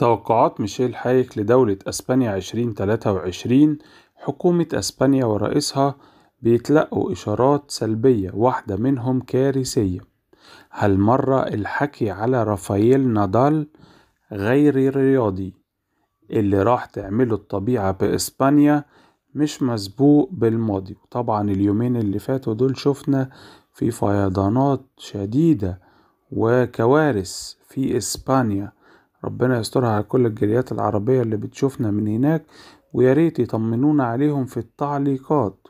توقعات ميشيل حايك لدولة أسبانيا 2023 حكومة أسبانيا ورئيسها بيتلقوا إشارات سلبية واحدة منهم كارثية هالمرة الحكي على رافائيل نادال غير الرياضي اللي راح تعمله الطبيعة بإسبانيا مش مسبوق بالماضي طبعا اليومين اللي فاتوا دول شفنا في فيضانات شديدة وكوارث في إسبانيا ربنا يسترها على كل الجاليات العربية اللي بتشوفنا من هناك وياريت يطمنونا عليهم في التعليقات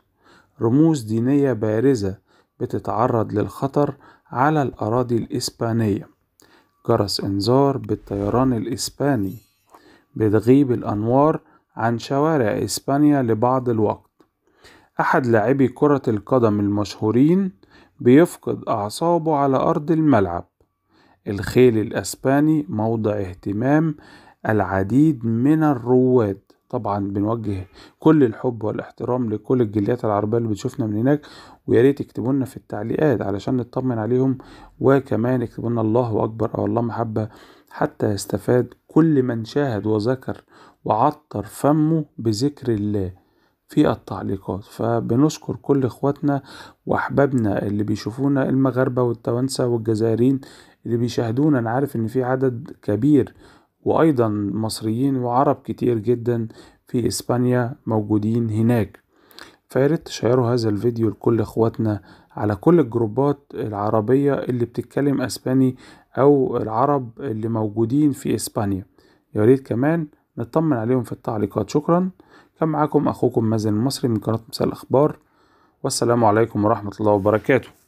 رموز دينية بارزة بتتعرض للخطر على الأراضي الإسبانية جرس إنذار بالطيران الإسباني بتغيب الأنوار عن شوارع إسبانيا لبعض الوقت أحد لاعبي كرة القدم المشهورين بيفقد أعصابه على أرض الملعب الخيل الأسباني موضع اهتمام العديد من الرواد طبعا بنوجه كل الحب والاحترام لكل الجليات العربية اللي بتشوفنا من هناك وياريت اكتبونا في التعليقات علشان نطمن عليهم وكمان اكتبونا الله أكبر أو الله محبة حتى يستفاد كل من شاهد وذكر وعطر فمه بذكر الله في التعليقات فبنشكر كل اخواتنا واحبابنا اللي بيشوفونا المغاربه والتوانسه والجزائريين اللي بيشاهدونا انا عارف ان في عدد كبير وايضا مصريين وعرب كتير جدا في اسبانيا موجودين هناك فياريت تشيروا هذا الفيديو لكل اخواتنا على كل الجروبات العربية اللي بتتكلم اسباني او العرب اللي موجودين في اسبانيا ياريت كمان نطمن عليهم في التعليقات شكرا كان معاكم اخوكم مازن المصري من قناة مساء الاخبار والسلام عليكم ورحمة الله وبركاته